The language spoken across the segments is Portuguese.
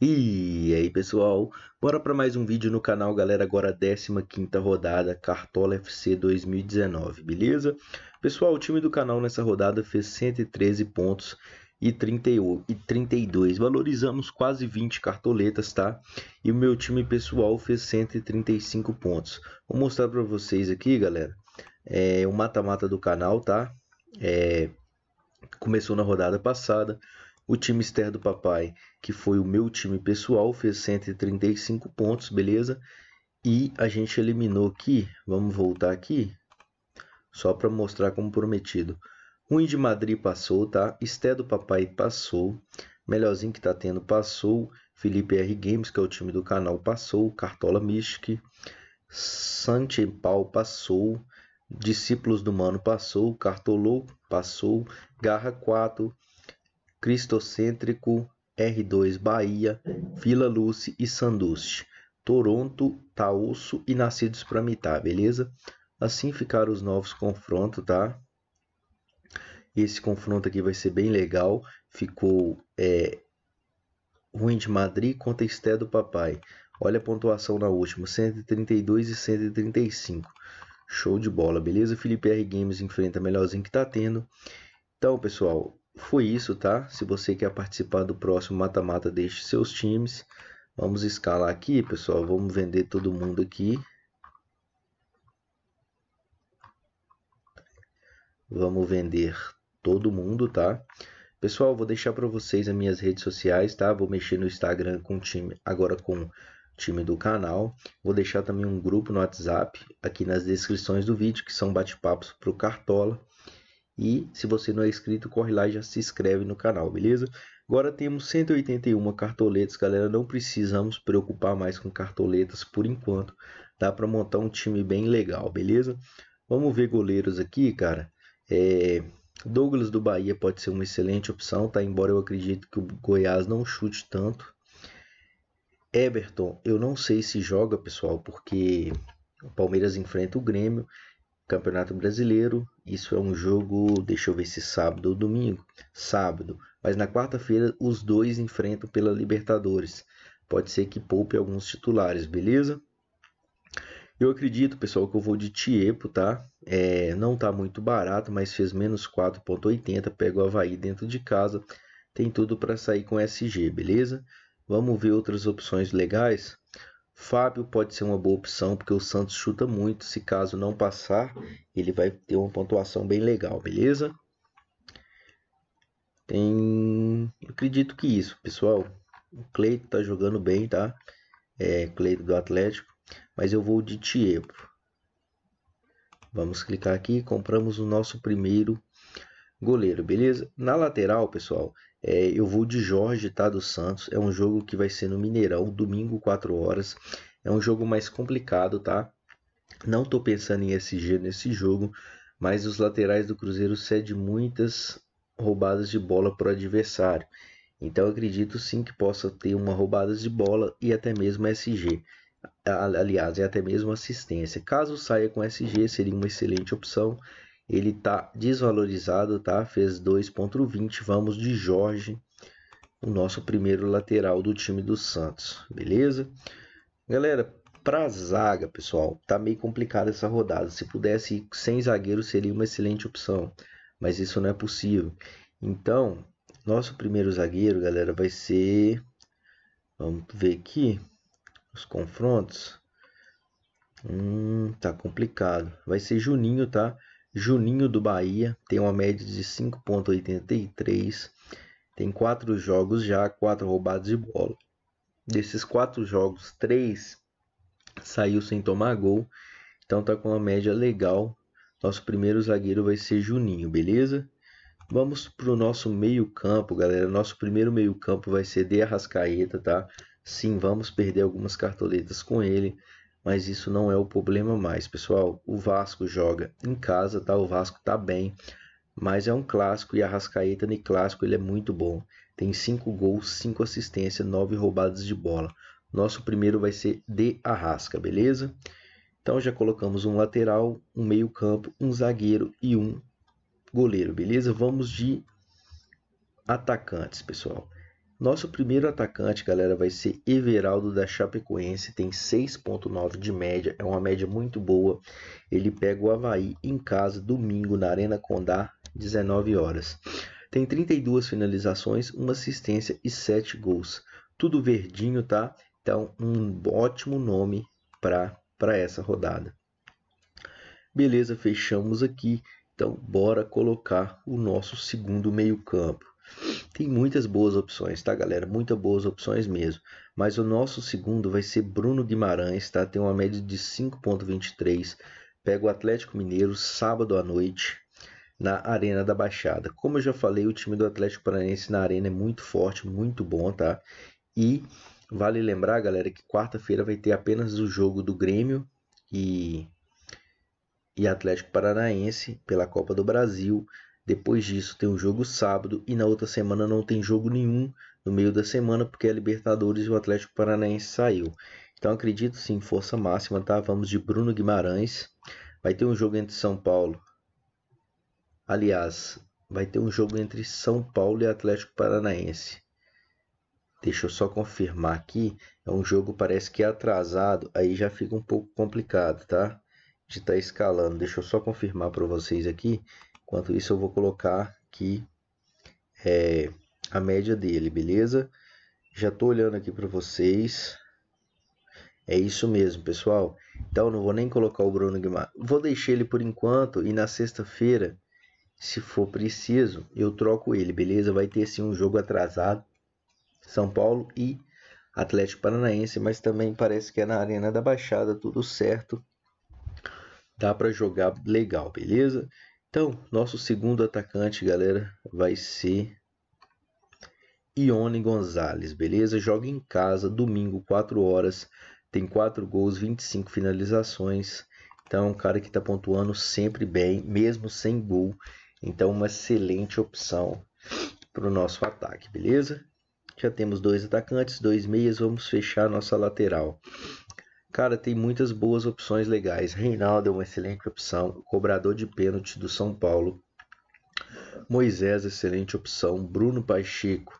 E aí pessoal, bora para mais um vídeo no canal galera, agora 15ª rodada Cartola FC 2019, beleza? Pessoal, o time do canal nessa rodada fez 113 pontos e, e 32, valorizamos quase 20 cartoletas, tá? E o meu time pessoal fez 135 pontos. Vou mostrar para vocês aqui galera, é, o mata-mata do canal, tá? É, começou na rodada passada, o time externo do papai, que foi o meu time pessoal, fez 135 pontos, beleza? E a gente eliminou aqui, vamos voltar aqui, só para mostrar como prometido. Ruim de Madrid passou, tá? Esté do Papai passou. Melhorzinho que tá tendo passou. Felipe R Games, que é o time do canal, passou. Cartola Mystic. Sanche Pau passou. Discípulos do Mano passou. Cartolou passou. Garra 4. Cristocêntrico, R2 Bahia, Vila Luce e Sanduste, Toronto, Taúso e Nascidos para Mitar, beleza? Assim ficaram os novos confrontos, tá? Esse confronto aqui vai ser bem legal. Ficou é, ruim de Madrid contra Esté do Papai. Olha a pontuação na última, 132 e 135. Show de bola, beleza? Felipe R Games enfrenta melhorzinho que tá tendo. Então, pessoal, foi isso, tá? Se você quer participar do próximo mata-mata, deixe seus times. Vamos escalar aqui, pessoal. Vamos vender todo mundo aqui. Vamos vender todo mundo, tá? Pessoal, vou deixar para vocês as minhas redes sociais, tá? Vou mexer no Instagram com o time, agora com o time do canal. Vou deixar também um grupo no WhatsApp aqui nas descrições do vídeo, que são bate-papos pro Cartola. E se você não é inscrito, corre lá e já se inscreve no canal, beleza? Agora temos 181 cartoletas, galera. Não precisamos preocupar mais com cartoletas por enquanto. Dá para montar um time bem legal, beleza? Vamos ver goleiros aqui, cara. É... Douglas do Bahia pode ser uma excelente opção, tá? Embora eu acredito que o Goiás não chute tanto. Everton, eu não sei se joga, pessoal, porque o Palmeiras enfrenta o Grêmio, Campeonato Brasileiro, isso é um jogo, deixa eu ver se sábado ou domingo. Sábado. Mas na quarta-feira os dois enfrentam pela Libertadores. Pode ser que poupe alguns titulares, beleza? Eu acredito, pessoal, que eu vou de Tiepo, tá? É, não tá muito barato, mas fez menos 4,80. Pega o Havaí dentro de casa. Tem tudo para sair com SG, beleza? Vamos ver outras opções legais? Fábio pode ser uma boa opção porque o Santos chuta muito. Se caso não passar, ele vai ter uma pontuação bem legal, beleza? Tem, Eu acredito que isso, pessoal. O Cleito tá jogando bem, tá? É, Cleito do Atlético, mas eu vou de Tiepro. Vamos clicar aqui, compramos o nosso primeiro goleiro, beleza? Na lateral, pessoal, é, eu vou de Jorge, tá? Do Santos. É um jogo que vai ser no Mineirão, domingo, 4 horas. É um jogo mais complicado, tá? Não tô pensando em SG nesse jogo, mas os laterais do Cruzeiro cedem muitas roubadas de bola para o adversário. Então acredito sim que possa ter uma roubada de bola e até mesmo SG. Aliás, e é até mesmo assistência. Caso saia com SG, seria uma excelente opção ele tá desvalorizado, tá? Fez 2.20. Vamos de Jorge, o nosso primeiro lateral do time do Santos, beleza? Galera, para zaga, pessoal, tá meio complicada essa rodada. Se pudesse ir sem zagueiro seria uma excelente opção, mas isso não é possível. Então, nosso primeiro zagueiro, galera, vai ser Vamos ver aqui os confrontos. Hum, tá complicado. Vai ser Juninho, tá? Juninho do Bahia tem uma média de 5.83, tem quatro jogos já, quatro roubados de bola. Desses quatro jogos, três saiu sem tomar gol, então tá com uma média legal. Nosso primeiro zagueiro vai ser Juninho, beleza? Vamos para o nosso meio-campo, galera. Nosso primeiro meio-campo vai ser De Arrascaeta, tá? Sim, vamos perder algumas cartoletas com ele mas isso não é o problema mais, pessoal. O Vasco joga em casa, tá? O Vasco tá bem, mas é um clássico e a Rascaeta no clássico ele é muito bom. Tem 5 gols, 5 assistências, 9 roubadas de bola. Nosso primeiro vai ser de Arrasca, beleza? Então já colocamos um lateral, um meio-campo, um zagueiro e um goleiro, beleza? Vamos de atacantes, pessoal. Nosso primeiro atacante, galera, vai ser Everaldo da Chapecoense, tem 6.9 de média, é uma média muito boa. Ele pega o Havaí em casa domingo na Arena Condá, 19 horas. Tem 32 finalizações, uma assistência e 7 gols. Tudo verdinho, tá? Então, um ótimo nome para para essa rodada. Beleza, fechamos aqui. Então, bora colocar o nosso segundo meio-campo. Tem muitas boas opções, tá, galera? Muitas boas opções mesmo. Mas o nosso segundo vai ser Bruno Guimarães, tá? Tem uma média de 5,23. Pega o Atlético Mineiro sábado à noite na Arena da Baixada. Como eu já falei, o time do Atlético Paranaense na Arena é muito forte, muito bom, tá? E vale lembrar, galera, que quarta-feira vai ter apenas o jogo do Grêmio e e Atlético Paranaense pela Copa do Brasil depois disso tem o jogo sábado e na outra semana não tem jogo nenhum no meio da semana porque a Libertadores e o Atlético Paranaense saiu. Então acredito sim, força máxima, tá? Vamos de Bruno Guimarães. Vai ter um jogo entre São Paulo. Aliás, vai ter um jogo entre São Paulo e Atlético Paranaense. Deixa eu só confirmar aqui. É um jogo parece que é atrasado, aí já fica um pouco complicado, tá? De estar tá escalando. Deixa eu só confirmar para vocês aqui. Enquanto isso, eu vou colocar aqui é, a média dele, beleza? Já estou olhando aqui para vocês. É isso mesmo, pessoal. Então, não vou nem colocar o Bruno Guimarães. Vou deixar ele por enquanto e na sexta-feira, se for preciso, eu troco ele, beleza? Vai ter sim um jogo atrasado. São Paulo e Atlético Paranaense, mas também parece que é na Arena da Baixada, tudo certo. Dá para jogar legal, beleza? Então, nosso segundo atacante, galera, vai ser Ione Gonzalez, beleza? Joga em casa, domingo, 4 horas, tem 4 gols, 25 finalizações. Então, é um cara que está pontuando sempre bem, mesmo sem gol. Então, uma excelente opção para o nosso ataque, beleza? Já temos dois atacantes, dois meias, vamos fechar nossa lateral. Cara, tem muitas boas opções legais. Reinaldo é uma excelente opção. Cobrador de pênalti do São Paulo. Moisés, excelente opção. Bruno Pacheco,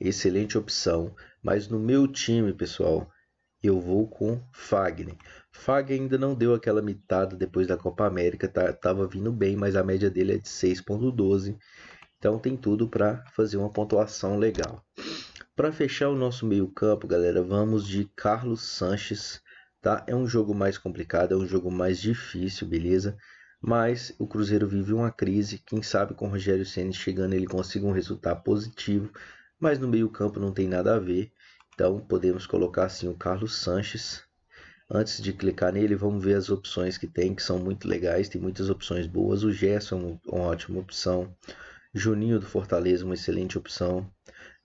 excelente opção. Mas no meu time, pessoal, eu vou com Fagner. Fagner ainda não deu aquela mitada depois da Copa América, tá, tava vindo bem, mas a média dele é de 6.12. Então tem tudo para fazer uma pontuação legal. Para fechar o nosso meio-campo, galera, vamos de Carlos Sanches, tá? É um jogo mais complicado, é um jogo mais difícil, beleza? Mas o Cruzeiro vive uma crise, quem sabe com o Rogério Ceni chegando ele consiga um resultado positivo, mas no meio-campo não tem nada a ver. Então podemos colocar assim o Carlos Sanches. Antes de clicar nele, vamos ver as opções que tem, que são muito legais, tem muitas opções boas. O Gerson é uma ótima opção. Juninho do Fortaleza, uma excelente opção.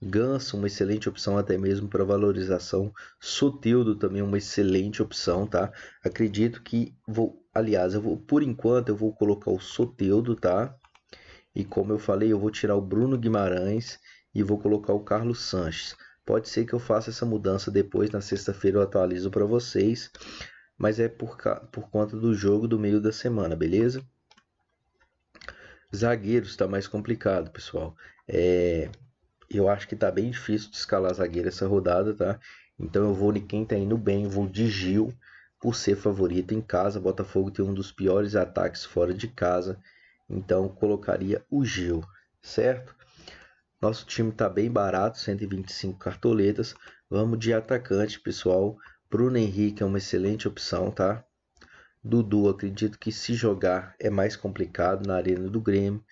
Ganso, uma excelente opção até mesmo para valorização. Soteldo também uma excelente opção, tá? Acredito que vou, aliás, eu vou por enquanto eu vou colocar o Soteldo, tá? E como eu falei, eu vou tirar o Bruno Guimarães e vou colocar o Carlos Sanches. Pode ser que eu faça essa mudança depois, na sexta-feira eu atualizo para vocês, mas é por, por conta do jogo do meio da semana, beleza? Zagueiros está mais complicado, pessoal. É, eu acho que tá bem difícil de escalar zagueiro essa rodada, tá? Então eu vou de quem tá indo bem, eu vou de Gil, por ser favorito em casa. Botafogo tem um dos piores ataques fora de casa, então colocaria o Gil, certo? Nosso time tá bem barato, 125 cartoletas. Vamos de atacante, pessoal. Bruno Henrique é uma excelente opção, tá? Dudu, acredito que se jogar é mais complicado na arena do Grêmio.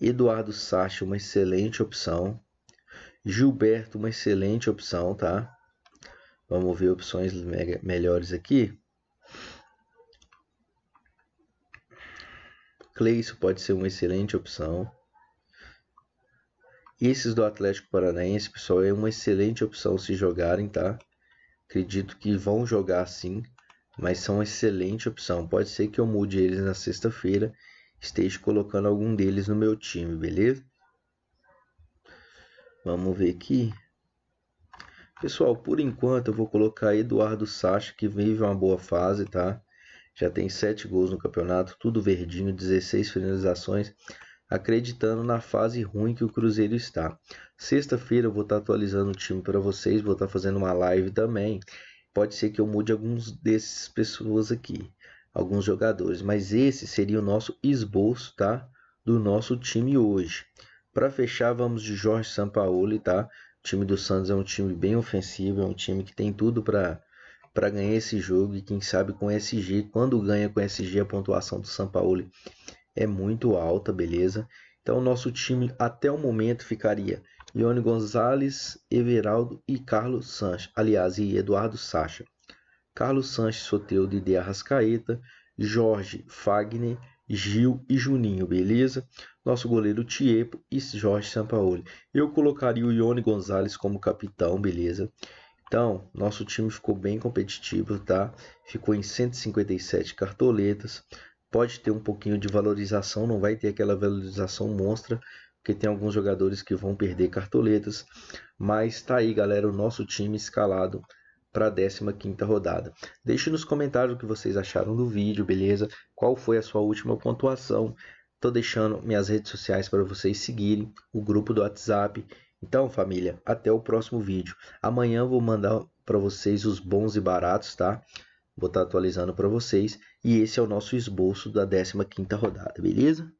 Eduardo Sacha, uma excelente opção. Gilberto, uma excelente opção, tá? Vamos ver opções melhores aqui. Cleison pode ser uma excelente opção. Esses do Atlético Paranaense, pessoal, é uma excelente opção se jogarem, tá? Acredito que vão jogar sim, mas são uma excelente opção. Pode ser que eu mude eles na sexta-feira, esteja colocando algum deles no meu time, beleza? Vamos ver aqui. Pessoal, por enquanto eu vou colocar Eduardo Sacha, que vive uma boa fase, tá? Já tem 7 gols no campeonato, tudo verdinho, 16 finalizações, acreditando na fase ruim que o Cruzeiro está. Sexta-feira eu vou estar atualizando o time para vocês, vou estar fazendo uma live também. Pode ser que eu mude alguns desses pessoas aqui, alguns jogadores, mas esse seria o nosso esboço, tá? Do nosso time hoje. Para fechar, vamos de Jorge Sampaoli, tá? O time do Santos é um time bem ofensivo, é um time que tem tudo para para ganhar esse jogo e quem sabe com o SG, quando ganha com o SG a pontuação do Sampaoli é muito alta, beleza? Então nosso time até o momento ficaria Ione Gonzalez, Everaldo e Carlos Sanches, aliás, e Eduardo Sacha. Carlos Sanches, Soteudo e De Arrascaeta, Jorge Fagner, Gil e Juninho, beleza? Nosso goleiro Tiepo e Jorge Sampaoli. Eu colocaria o Ione Gonzalez como capitão, beleza? Então, nosso time ficou bem competitivo, tá? Ficou em 157 cartoletas. Pode ter um pouquinho de valorização, não vai ter aquela valorização monstra, porque tem alguns jogadores que vão perder cartoletas. Mas tá aí, galera, o nosso time escalado para a 15 rodada. Deixe nos comentários o que vocês acharam do vídeo, beleza? Qual foi a sua última pontuação? Estou deixando minhas redes sociais para vocês seguirem, o grupo do WhatsApp. Então, família, até o próximo vídeo. Amanhã vou mandar para vocês os bons e baratos, tá? Vou estar tá atualizando para vocês. E esse é o nosso esboço da 15 rodada, beleza?